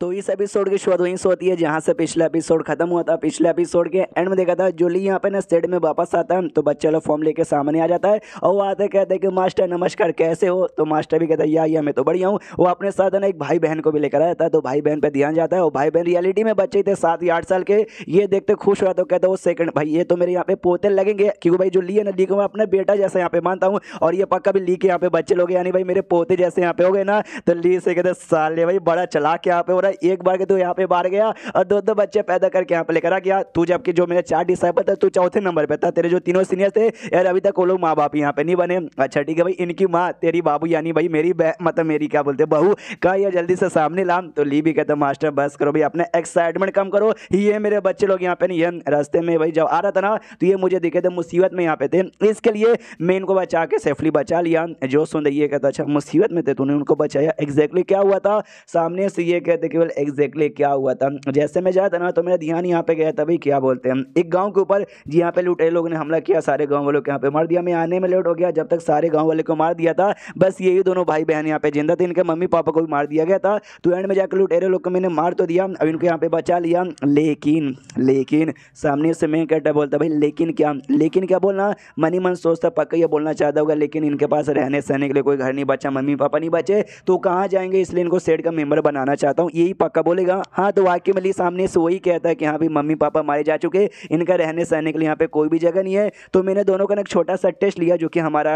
तो इस एपिसोड की शुरुआत वहीं से होती है जहाँ से पिछला एपिसोड खत्म हुआ था पिछले एपिसोड के एंड में देखा था जोली यहाँ पे ना स्टेड में वापस आता है तो बच्चा लोग फॉर्म लेके सामने आ जाता है और वो आते कहते हैं कि मास्टर नमस्कार कैसे हो तो मास्टर भी कहता है या या मैं तो बढ़िया हूँ वो अपने साथ ना एक भाई बहन को भी लेकर आया था तो भाई बहन पर ध्यान जाता है और भाई बहन रियलिटी में बच्चे थे सात या आठ साल के ये देखते खुश हुआ तो कहते वो सेकंड भाई ये तो मेरे यहाँ पे पोते लगेंगे क्योंकि भाई जो ली है ना लीक को मैं अपने बेटा जैसा यहाँ पे मानता हूँ और ये पक्का भी ली के यहाँ पे बच्चे लोग यानी भाई मेरे पोते जैसे यहाँ पे हो गए ना तो ली से कहते साले भाई बड़ा चला के यहाँ पे रहा एक बार के तो यहाँ पे बाहर गया और दो दो बच्चे पैदा करके यहाँ पे लेकर आ गया तू जबकि जो मेरे चार डिसाइबल था तू चौथे नंबर पर था तेरे जो तीनों सीनियर थे यार अभी तक वो लोग माँ बाप यहाँ पे नहीं बने अच्छा ठीक है भाई इनकी माँ तेरी बाबू यानी भाई मेरी मतलब मेरी क्या बोलते बहू का यार जल्दी से सामने ला तो ली भी कहते मास्टर बस करो भाई अपने एक्साइटमेंट कम करो ये मेरे बच्चे लोग यहाँ पे नहीं है रास्ते में भाई जब आ रहा था ना तो ये मुझे दिखे थे मुसीबत में यहाँ पे थे इसके लिए मैं इनको बचा के सेफली बचा लिया जो सुन रही है कहता अच्छा मुसीबत में थे तूने उनको बचाया एग्जैक्टली क्या हुआ था सामने से ये कहते केवल एग्जैक्टली क्या हुआ था जैसे मैं जा रहा था ना तो मेरा ध्यान यहाँ पे गया तभी क्या बोलते हैं एक गाँव के ऊपर जी यहाँ पे लुटे लोगों ने हमला किया सारे गाँव वालों के यहाँ पे मार दिया मैं आने में लेट हो गया जब तक सारे गाँव वाले को मार दिया था बस यही दोनों भाई बहन यहाँ पे जिंदा थे इनके मम्मी पापा को भी मार दिया गया था तो एंड में जाकर लुटेरे लोग को मैंने मार तो दिया अब इनको यहाँ पे बचा लिया लेकिन लेकिन सामने से मैं कहता बोलता भाई लेकिन क्या लेकिन क्या बोलना मनी मन सोचता पक्का ये बोलना चाहता होगा लेकिन इनके पास रहने सहने के लिए कोई घर नहीं बचा मम्मी पापा नहीं बचे तो कहाँ जाएंगे इसलिए इनको सेट का मेम्बर बनाना चाहता हूँ ये यही पक्का बोलेगा हाँ तो वाक्य में लिए सामने से वही कहता है कि हाँ भाई मम्मी पापा मारे जा चुके इनका रहने सहने के लिए यहाँ पे कोई भी जगह नहीं है तो मैंने दोनों का एक छोटा सा टेस्ट लिया जो कि हमारा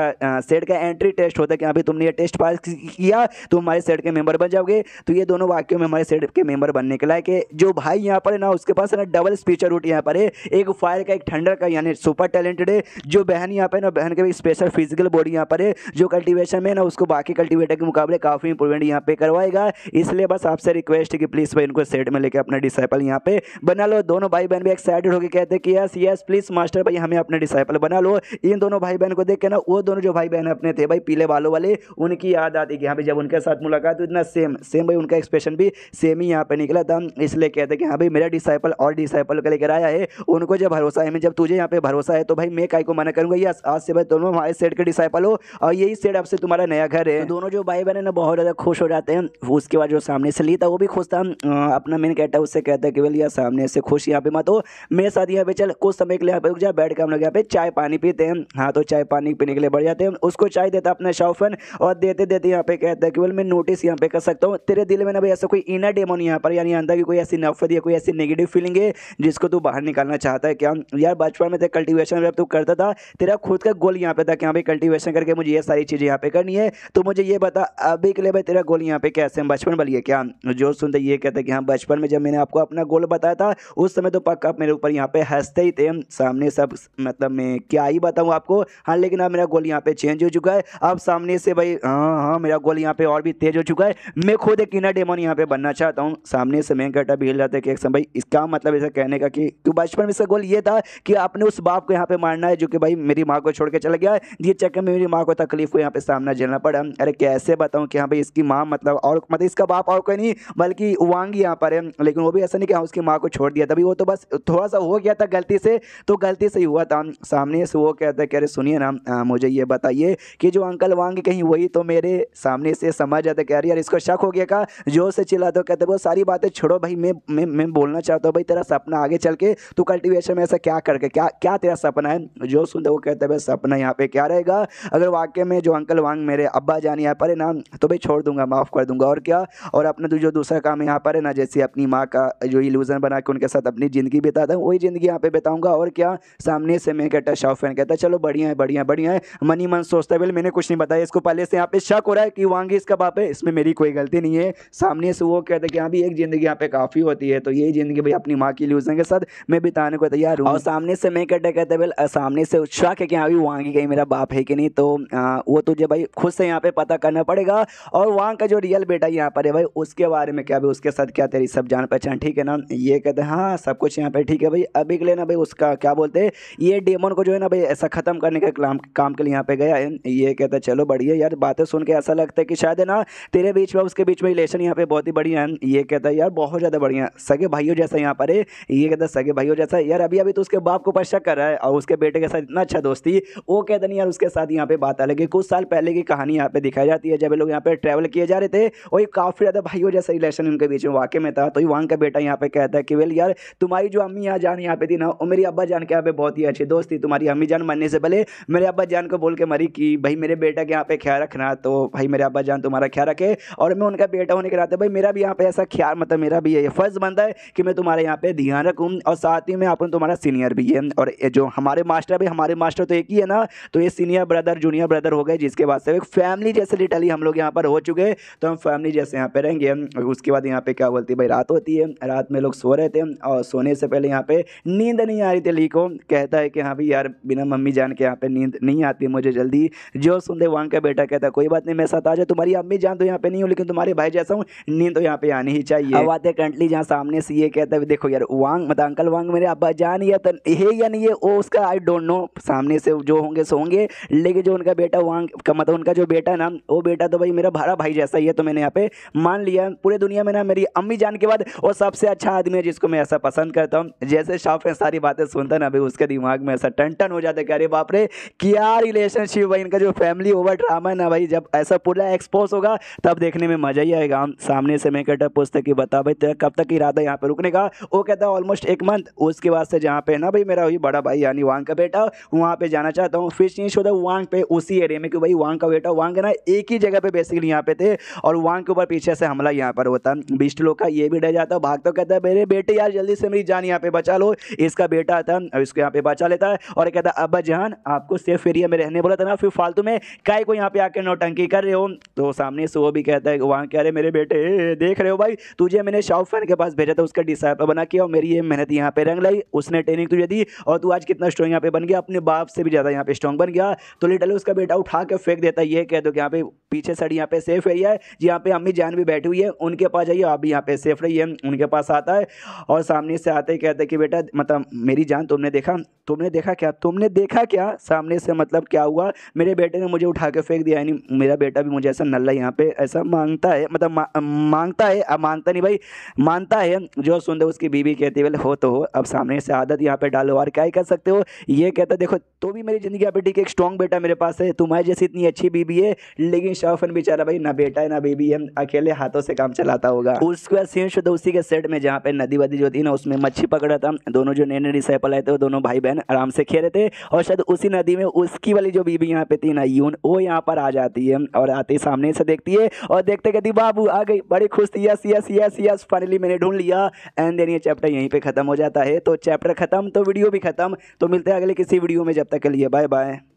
सेट का एंट्री टेस्ट होता है कि हाँ भाई तुमने ये टेस्ट पास किया तो हमारे सेट के मेम्बर बन जाओगे तो ये दोनों वाक्यों में हमारे सेट के मेम्बर बनने के लायक है जो भाई यहाँ पर है ना उसके पास है ना डबल स्पीचर रूट यहाँ पर है एक फायर का एक ठंडर का यानी सुपर टैलेंटेड है जो बहन यहाँ पर ना बहन का भी स्पेशल फिजिकल बॉडी यहाँ पर है जो कल्टिवेशन में ना उसको बाकी कल्टिवेटर के मुकाबले काफ़ी इंप्रूवमेंट यहाँ पे करवाएगा इसलिए बस आपसे रिक्वेस्ट रिक्वेस्ट है कि प्लीज़ भाई इनको सेट में लेके अपने डिसाइपल यहाँ पे बना लो दोनों भाई बहन भी एक्साइटेड होकर कहते हैं कि यस यस प्लीज़ मास्टर भाई हमें अपने डिसाइपल बना लो इन दोनों भाई बहन को देख के ना वो दोनों जो भाई बहन अपने थे भाई पीले बालों वाले उनकी याद आती कि यहाँ पे जब उनके साथ मुलाकात हुई इतना सेम सेम भाई उनका एक्सप्रेशन भी सेम ही यहाँ पे निकला था इसलिए कहते कि हाँ भाई मेरा डिसाइपल और डिसाइपल का लेकर आया है उनको जब भरोसा है मैं जब तुझे यहाँ पे भरोसा है तो भाई मैं काई को मना करूँगा यस आज से भाई दोनों हमारे सेट के डिसाइपल हो और यही सेट आपसे तुम्हारा नया घर है तो दोनों जो भाई बहन है ना बहुत ज़्यादा खुश हो जाते हैं उसके बाद जो सामने से ली था वो भी खुश था अपना मेन कहता है उससे कहता है कि बोल यार सामने से खुश यहाँ पे मत हो मेरे साथ यहाँ पे चल कुछ समय के लिए यहाँ पे रुक जाए बैठ के हम लोग यहाँ पे चाय पानी पीते हैं हाँ तो चाय पानी पीने के लिए बढ़ जाते हैं उसको चाय देता अपना शौफन और देते देते यहाँ पे कहता है कि बोल मैं नोटिस यहाँ पे कर सकता हूँ तेरे दिल में ना भाई ऐसा कोई इनर डेमोन यहाँ पर यानी अंदर की कोई ऐसी नफरत या कोई ऐसी नेगेटिव फीलिंग है जिसको तू बाहर निकालना चाहता है क्या यार बचपन में तेरा कल्टिवेशन जब तू करता था तेरा खुद का गोल यहाँ पे था कि यहाँ पे कल्टिवेशन करके मुझे ये सारी चीज़ें यहाँ पे करनी है तो मुझे ये बता अभी के लिए भाई तेरा गोल यहाँ पे कैसे बचपन वाली है क्या जो तो ये कहते कि हाँ बचपन में जब मैंने आपको अपना गोल बताया था उस समय तो पक्का मेरे ऊपर यहाँ पे हंसते ही थे सामने सब मतलब मैं क्या ही बताऊँ आपको हाँ लेकिन अब मेरा गोल यहाँ पे चेंज हो चुका है अब सामने से भाई हाँ हाँ मेरा गोल यहाँ पे और भी तेज हो चुका है मैं खुद एक इनर डेमोन यहाँ पे बनना चाहता हूँ सामने से मैं घटा भी हिल है कि भाई इसका मतलब ऐसा कहने का कि तो बचपन में इसका गोल ये था कि आपने उस बाप को यहाँ पे मारना है जो कि भाई मेरी माँ को छोड़ के चला गया ये चक्कर में मेरी माँ को तकलीफ को यहाँ पे सामना झेलना पड़ा अरे कैसे बताऊँ कि हाँ भाई इसकी माँ मतलब और मतलब इसका बाप और कोई नहीं बल्कि वांग यहाँ पर है लेकिन वो भी ऐसा नहीं कि हाँ, उसकी माँ को छोड़ दिया तभी वो तो बस थोड़ा सा हो गया था गलती से तो गलती से ही हुआ था सामने से वो कहता है कह रहे सुनिए ना मुझे ये बताइए कि जो अंकल वांग कहीं वही तो मेरे सामने से समझ जाता कह रही यार इसको शक हो गया का जो से चिल्ला तो कहते वो सारी बातें छोड़ो भाई मैं मैं मैं बोलना चाहता हूँ भाई तेरा सपना आगे चल के तू कल्टिवेशन में ऐसा क्या करके क्या क्या तेरा सपना है जो सुनते वो कहते भाई सपना यहाँ पे क्या रहेगा अगर वाक्य में जो अंकल वांग मेरे अब्बा जान यहाँ पर है ना तो भाई छोड़ दूंगा माफ़ कर दूंगा और क्या और अपना जो दूसरा का काम यहाँ पर है ना जैसे अपनी माँ का जो इल्यूज़न बना के उनके साथ अपनी ज़िंदगी बिताता हूँ वही ज़िंदगी यहाँ पे बिताऊँगा और क्या सामने से मैं कहता शौफिन कहता चलो बढ़िया है बढ़िया बढ़िया है मनी मन सोचता है बिल मैंने कुछ नहीं बताया इसको पहले से यहाँ पे शक हो रहा है कि वांगी इसका बाप है इसमें मेरी कोई गलती नहीं है सामने से वो कहते है कि हाँ भी एक ज़िंदगी यहाँ पे काफ़ी होती है तो यही ज़िंदगी भाई अपनी माँ की इल्यूज़न के साथ मैं बिताने को तैयार हूँ और सामने से मैं कहता कहता बिल सामने से शक है कि हाँ भी वांगी कहीं मेरा बाप है कि नहीं तो वो तुझे भाई खुद से यहाँ पे पता करना पड़ेगा और वहाँ का जो रियल बेटा यहाँ पर है भाई उसके बारे में में क्या भाई उसके साथ क्या तेरी सब जान पहचान ठीक है ना ये कहते हैं हाँ सब कुछ यहाँ पे ठीक है भाई अभी के लिए ना भाई उसका क्या बोलते हैं ये डेमोन को जो है ना भाई ऐसा ख़त्म करने का काम काम के लिए यहाँ पे गया है ये कहते हैं चलो बढ़िया यार बातें सुन के ऐसा लगता है कि शायद ना तेरे बीच में उसके बीच में रिलेशन यहाँ पे बहुत ही बढ़िया है ये कहता है यार बहुत ज़्यादा बढ़िया सगे भाइयों जैसा यहाँ पर है ये कहता है सगे भाइयों जैसा यार अभी अभी तो उसके बाप को पश्चा कर रहा है और उसके बेटे के साथ इतना अच्छा दोस्ती वो कहते नहीं यार उसके साथ यहाँ पे बात अलग है कुछ साल पहले की कहानी यहाँ पे दिखाई जाती है जब लोग यहाँ पे ट्रैवल किए जा रहे थे वही काफ़ी ज़्यादा भाइयों जैसा कंपटीशन उनके बीच में वाकई में था तो युवान का बेटा यहाँ पे कहता है कि वेल यार तुम्हारी जो अम्मी यहाँ जान यहाँ पे थी ना और मेरी अब्बा जान के यहाँ पे बहुत ही अच्छी दोस्त थी तुम्हारी अम्मी जान मरने से पहले मेरे अब्बा जान को बोल के मरी कि भाई मेरे बेटा के यहाँ पे ख्याल रखना तो भाई मेरे अब्बा जान तुम्हारा ख्याल रखे और मैं उनका बेटा होने के नाते भाई मेरा भी यहाँ पे ऐसा ख्याल मतलब मेरा भी ये फ़र्ज़ बनता है कि मैं तुम्हारे यहाँ पे ध्यान रखूँ और साथ ही मैं अपन तुम्हारा सीनियर भी है और जो हमारे मास्टर भी हमारे मास्टर तो एक ही है ना तो ये सीनियर ब्रदर जूनियर ब्रदर हो गए जिसके बाद से एक फैमिली जैसे लिटली हम लोग यहाँ पर हो चुके हैं तो हम फैमिली जैसे यहाँ पे रहेंगे उसके बाद यहाँ पे क्या बोलती है भाई रात होती है रात में लोग सो रहे थे और सोने से पहले यहाँ पे नींद नहीं आ रही थी ली को कहता है कि हाँ भाई यार बिना मम्मी जान के यहाँ पे नींद नहीं आती मुझे जल्दी जो सुन दे वहाँ का बेटा कहता कोई बात नहीं मेरे साथ आ जाए तुम्हारी अम्मी जान तो यहाँ पे नहीं हूँ लेकिन तुम्हारे भाई जैसा हूँ नींद तो यहाँ पे आनी ही चाहिए बात है करंटली जहाँ सामने से ये कहता है देखो यार वांग मतलब अंकल वांग मेरे अब्बा जान या तन तो है या नहीं है वो उसका आई डोंट नो सामने से जो होंगे सो होंगे लेकिन जो उनका बेटा वांग का मतलब उनका जो बेटा ना वो बेटा तो भाई मेरा भारा भाई जैसा ही है तो मैंने यहाँ पे मान लिया पूरे दुनिया में ना मेरी अम्मी जान के बाद वो सबसे अच्छा आदमी है जिसको मैं ऐसा पसंद करता हूँ जैसे है सारी बातें सुनता ना अभी उसके दिमाग में ऐसा टन टन हो जाता है कि अरे बाप रे क्या रिलेशनशिप भाई इनका जो फैमिली ओवर ड्रामा है ना भाई जब ऐसा पूरा एक्सपोज होगा तब देखने में मज़ा ही आएगा हम सामने से मैं कहता पूछते कि बता भाई तेरा कब तक इरादा यहाँ पर रुकने का वो कहता है ऑलमोस्ट एक मंथ उसके बाद से जहाँ पे ना भाई मेरा वही बड़ा भाई यानी वांग का बेटा वहाँ पे जाना चाहता हूँ फिर चेंज होता है वांग पे उसी एरिया में कि भाई वांग का बेटा वांग ना एक ही जगह पे बेसिकली यहाँ पे थे और वांग के ऊपर पीछे से हमला यहाँ पर हुआ होता बिस्ट लोग का ये भी डर जाता है भाग तो कहता है मेरे बेटे यार जल्दी से मेरी जान यहाँ पे बचा लो इसका बेटा आता है इसको यहाँ पे बचा लेता है और कहता है अब्बा जहान आपको सेफ एरिया में रहने बोला था ना फिर फालतू में काय को यहाँ पे आके नौटंकी कर रहे हो तो सामने से वो भी कहता है वहाँ कह रहे मेरे बेटे देख रहे हो भाई तुझे मैंने शाहफान के पास भेजा था उसका डिसाइपल बना किया और मेरी ये मेहनत यहाँ पे रंग लाई उसने ट्रेनिंग तुझे दी और तू आज कितना स्ट्रॉन्ग यहाँ पे बन गया अपने बाप से भी ज़्यादा यहाँ पे स्ट्रॉन्ग बन गया तो लिटल उसका बेटा उठा के फेंक देता है ये कह दो कि यहाँ पे पीछे साइड यहाँ पे सेफ एरिया है यहाँ पे अम्मी जान भी बैठी हुई है उनके पास जाइए आप भी यहाँ पे सेफ रहिए उनके पास आता है और सामने से आते ही कहते कि बेटा मतलब मेरी जान तुमने देखा तुमने देखा क्या तुमने देखा क्या सामने से मतलब क्या हुआ मेरे बेटे ने मुझे उठा के फेंक दिया यानी मेरा बेटा भी मुझे ऐसा नल्ला यहाँ पे ऐसा मांगता है मतलब मा, मांगता है अब मांगता नहीं भाई मानता है जो सुनते उसकी बीवी कहती है हो तो हो अब सामने से आदत यहाँ पे डालो और क्या कर सकते हो ये कहता देखो तो भी मेरी ज़िंदगी यहाँ पे ठीक है एक स्ट्रॉन्ग बेटा मेरे पास है तुम्हारी जैसी इतनी अच्छी बीबी है लेकिन शाहफन बेचारा भाई ना बेटा है ना बेबी है अकेले हाथों से काम चलाता होगा उसके बाद सीन शुद्ध उसी के सेट में जहाँ पे नदी वदी जो थी ना उसमें मच्छी पकड़ा था दोनों जो नए नए डिसाइपल आए थे वो दोनों भाई बहन आराम से खेल रहे थे और शायद उसी नदी में उसकी वाली जो बीबी यहाँ पे थी ना यून वो यहाँ पर आ जाती है और आते ही सामने से देखती है और देखते कहती बाबू आ गई बड़ी खुश थी yes yes yes yes finally मैंने ढूंढ लिया एंड देन ये चैप्टर यहीं पर खत्म हो जाता है तो चैप्टर खत्म तो वीडियो भी खत्म तो मिलते हैं अगले किसी वीडियो में जब तक के लिए बाय बाय